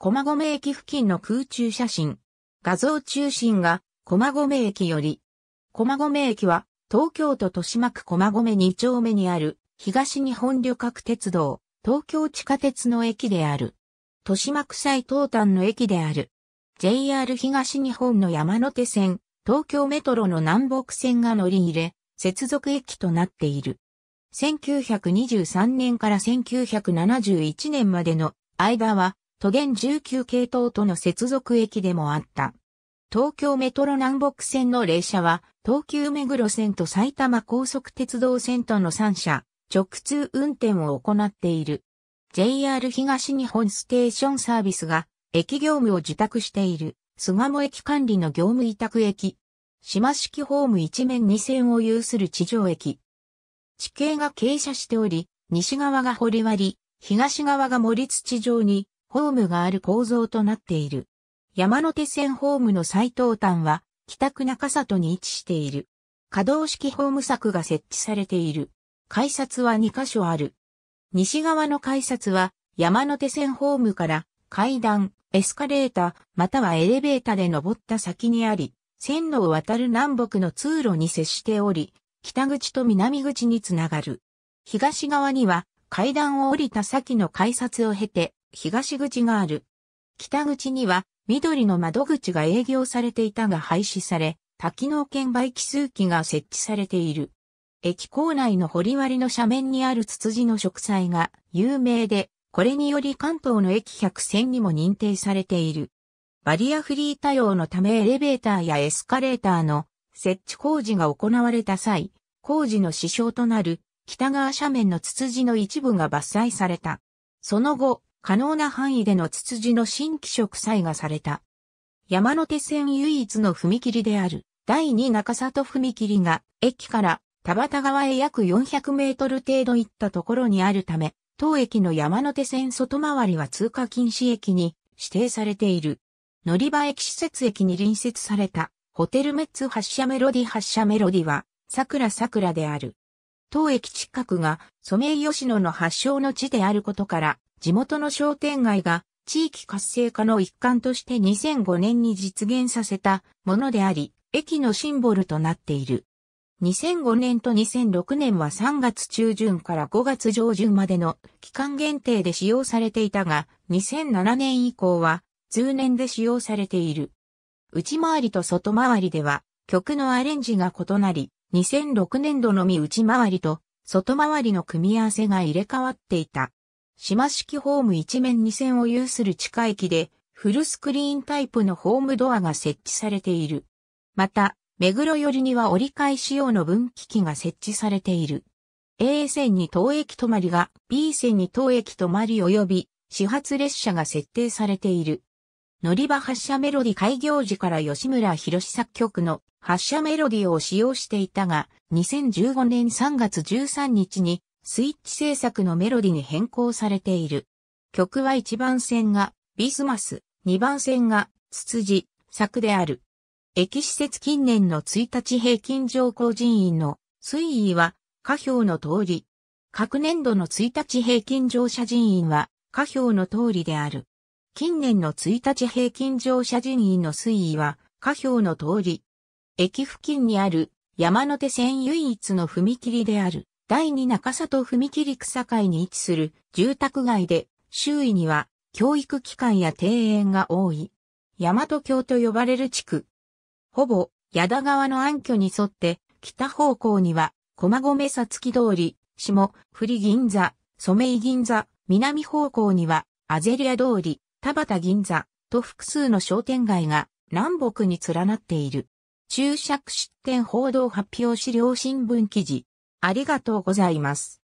駒込駅付近の空中写真。画像中心が駒込駅より。駒込駅は東京都豊島区駒込2丁目にある東日本旅客鉄道東京地下鉄の駅である。豊島区最東端の駅である。JR 東日本の山手線、東京メトロの南北線が乗り入れ、接続駅となっている。1923年から1971年までの間は都現19系統との接続駅でもあった。東京メトロ南北線の列車は、東急目黒線と埼玉高速鉄道線との3社、直通運転を行っている。JR 東日本ステーションサービスが、駅業務を受託している、巣鴨駅管理の業務委託駅。島式ホーム一面2線を有する地上駅。地形が傾斜しており、西側が掘り割り、東側が森土上に、ホームがある構造となっている。山手線ホームの最東端は、北区中里に位置している。可動式ホーム柵が設置されている。改札は2カ所ある。西側の改札は、山手線ホームから階段、エスカレーター、またはエレベーターで登った先にあり、線路を渡る南北の通路に接しており、北口と南口につながる。東側には階段を降りた先の改札を経て、東口がある。北口には緑の窓口が営業されていたが廃止され、多機能券売機数機が設置されている。駅構内の掘割の斜面にあるツツジの植栽が有名で、これにより関東の駅100選にも認定されている。バリアフリー対応のためエレベーターやエスカレーターの設置工事が行われた際、工事の支障となる北側斜面のツツジの一部が伐採された。その後、可能な範囲でのツツジの新規植栽がされた。山手線唯一の踏切である第二中里踏切が駅から田端川へ約400メートル程度行ったところにあるため、当駅の山手線外回りは通過禁止駅に指定されている。乗り場駅施設駅に隣接されたホテルメッツ発車メロディ発車メロディは桜桜である。当駅近くがソメイヨシノの発祥の地であることから地元の商店街が地域活性化の一環として2005年に実現させたものであり、駅のシンボルとなっている。2005年と2006年は3月中旬から5月上旬までの期間限定で使用されていたが、2007年以降は通年で使用されている。内回りと外回りでは曲のアレンジが異なり、2006年度のみ内回りと外回りの組み合わせが入れ替わっていた。島式ホーム一面二線を有する地下駅で、フルスクリーンタイプのホームドアが設置されている。また、目黒寄りには折り返し用の分岐器が設置されている。A 線に当駅止まりが B 線に当駅止まり及び始発列車が設定されている。乗り場発車メロディ開業時から吉村博作曲の発車メロディを使用していたが、2015年3月13日にスイッチ制作のメロディに変更されている。曲は1番線がビスマス、2番線がツツジ、作である。駅施設近年の1日平均乗降人員の推移は下表の通り。各年度の1日平均乗車人員は下表の通りである。近年の1日平均乗車人員の推移は下表の通り。駅付近にある山手線唯一の踏切である。第二中里踏切草会に位置する住宅街で、周囲には教育機関や庭園が多い。大和峡と呼ばれる地区。ほぼ、矢田川の暗渠に沿って、北方向には、駒込さつき通り、下、振銀座、染井銀座、南方向には、アゼリア通り、田畑銀座、と複数の商店街が南北に連なっている。注釈出店報道発表資料新聞記事。ありがとうございます。